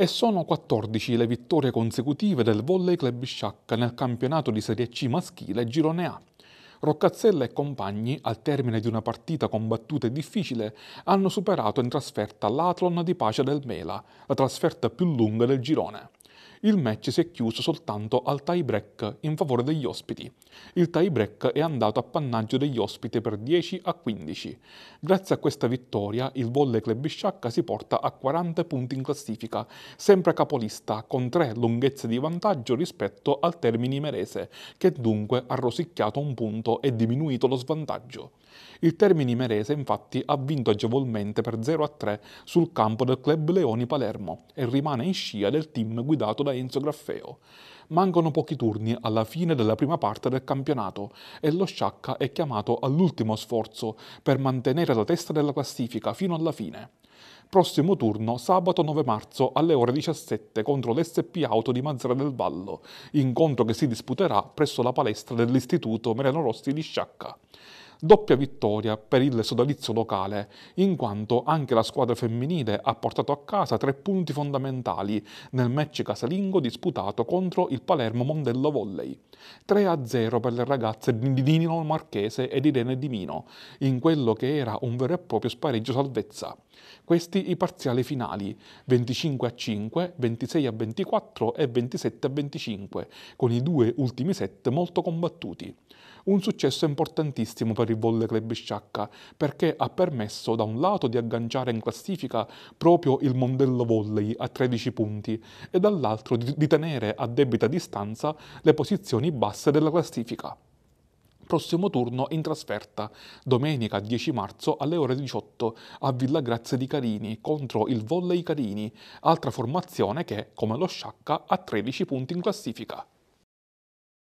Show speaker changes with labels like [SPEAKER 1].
[SPEAKER 1] E sono 14 le vittorie consecutive del Volley Club Sciacca nel campionato di Serie C maschile Girone A. Roccazzella e compagni, al termine di una partita combattuta e difficile, hanno superato in trasferta l'Atlon di Pace del Mela, la trasferta più lunga del girone. Il match si è chiuso soltanto al tie break in favore degli ospiti. Il tie break è andato a pannaggio degli ospiti per 10 a 15. Grazie a questa vittoria il Volley Club Sciacca si porta a 40 punti in classifica, sempre capolista con tre lunghezze di vantaggio rispetto al Termini Merese, che dunque ha rosicchiato un punto e diminuito lo svantaggio. Il Termini Merese infatti ha vinto agevolmente per 0 a 3 sul campo del Club Leoni Palermo e rimane in scia del team guidato da da Enzo Graffeo. Mancano pochi turni alla fine della prima parte del campionato e lo Sciacca è chiamato all'ultimo sforzo per mantenere la testa della classifica fino alla fine. Prossimo turno sabato 9 marzo alle ore 17 contro l'SP Auto di Mazzara del Vallo, incontro che si disputerà presso la palestra dell'Istituto Merano Rossi di Sciacca doppia vittoria per il sodalizio locale, in quanto anche la squadra femminile ha portato a casa tre punti fondamentali nel match casalingo disputato contro il Palermo Mondello Volley. 3-0 per le ragazze di Nino Marchese ed Irene Di Mino, in quello che era un vero e proprio spareggio salvezza. Questi i parziali finali, 25 a 5, 26 a 24 e 27 a 25, con i due ultimi set molto combattuti. Un successo importantissimo per rivolle Sciacca, perché ha permesso da un lato di agganciare in classifica proprio il Mondello Volley a 13 punti e dall'altro di tenere a debita distanza le posizioni basse della classifica prossimo turno in trasferta, domenica 10 marzo alle ore 18 a Villa Grazia di Carini contro il Volley Carini, altra formazione che, come lo Sciacca, ha 13 punti in classifica.